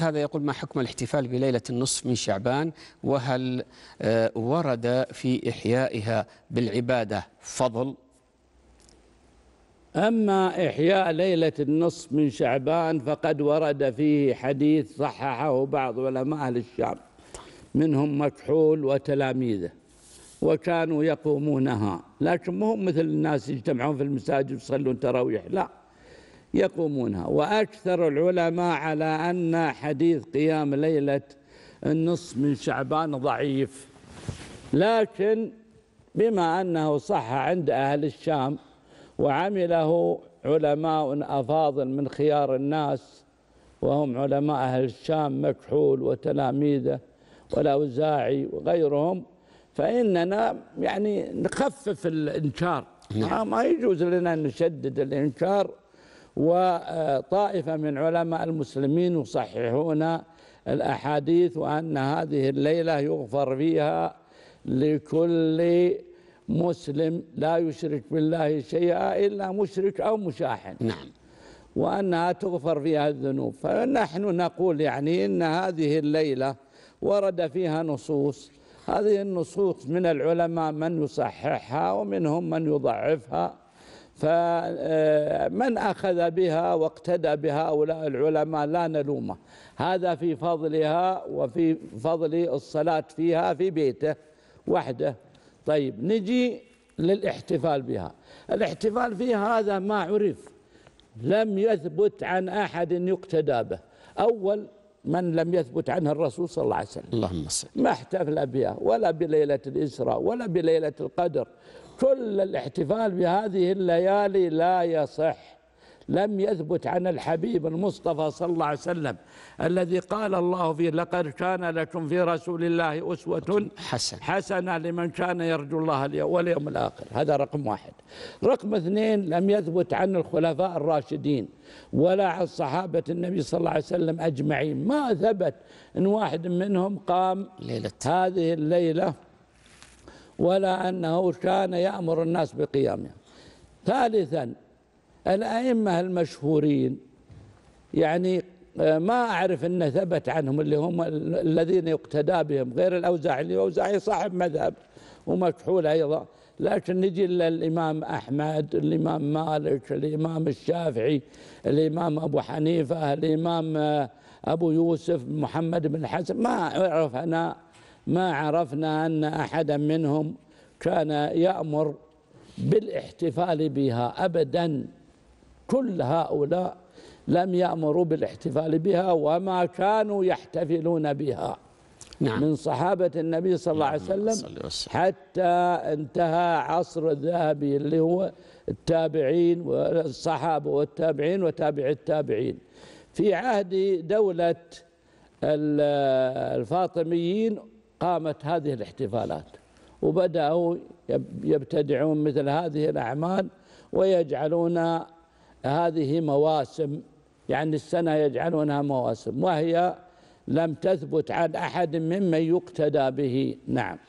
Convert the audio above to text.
هذا يقول ما حكم الاحتفال بليلة النصف من شعبان وهل آه، ورد في إحيائها بالعبادة فضل أما إحياء ليلة النصف من شعبان فقد ورد فيه حديث صححه بعض علماء أهل الشام منهم مكحول وتلاميذه وكانوا يقومونها لكن مو مثل الناس يجتمعون في المساجد يصلون تراويح لا يقومونها وأكثر العلماء على أن حديث قيام ليلة النصف من شعبان ضعيف لكن بما أنه صح عند أهل الشام وعمله علماء أفاضل من خيار الناس وهم علماء أهل الشام مكحول وتلاميذه والأوزاعي وغيرهم فإننا يعني نخفف الإنكار نعم. ما يجوز لنا أن نشدد الإنكار وطائفة من علماء المسلمين يصححون الأحاديث وأن هذه الليلة يغفر فيها لكل مسلم لا يشرك بالله شيئا إلا مشرك أو مشاحن نعم وأنها تغفر فيها الذنوب فنحن نقول يعني إن هذه الليلة ورد فيها نصوص هذه النصوص من العلماء من يصححها ومنهم من يضعفها فمن أخذ بها واقتدى بهؤلاء العلماء لا نلومه هذا في فضلها وفي فضل الصلاة فيها في بيته وحده طيب نجي للاحتفال بها الاحتفال فيها هذا ما عرف لم يثبت عن أحد يقتدى به أول من لم يثبت عنه الرسول صلى الله عليه وسلم اللهم صل ما احتفل بها ولا بليلة الإسراء ولا بليلة القدر كل الاحتفال بهذه الليالي لا يصح لم يثبت عن الحبيب المصطفى صلى الله عليه وسلم الذي قال الله فيه لقد كان لكم في رسول الله أسوة حسنة حسنة لمن كان يرجو الله واليوم الآخر هذا رقم واحد رقم اثنين لم يثبت عن الخلفاء الراشدين ولا عن صحابة النبي صلى الله عليه وسلم أجمعين ما ثبت أن واحد منهم قام ليلة هذه الليلة ولا أنه كان يأمر الناس بقيامها ثالثا الأئمة المشهورين يعني آه، ما أعرف أنه ثبت عنهم اللي هم الذين يقتدى بهم غير الأوزاعي اللي الأوزاعي صاحب مذهب ومكحول أيضا لكن نجي للإمام أحمد الإمام مالك الإمام الشافعي الإمام أبو حنيفة الإمام آه، أبو يوسف محمد بن حسن ما أعرف أنا ما عرفنا أن أحدا منهم كان يأمر بالاحتفال بها أبدا كل هؤلاء لم يأمروا بالاحتفال بها وما كانوا يحتفلون بها نعم. من صحابة النبي صلى الله عليه نعم، وسلم حتى انتهى عصر الذهبي اللي هو التابعين والصحابة والتابعين وتابع التابعين في عهد دولة الفاطميين قامت هذه الاحتفالات وبدأوا يبتدعون مثل هذه الأعمال ويجعلون هذه مواسم يعني السنة يجعلونها مواسم وهي لم تثبت عن أحد ممن يقتدى به نعم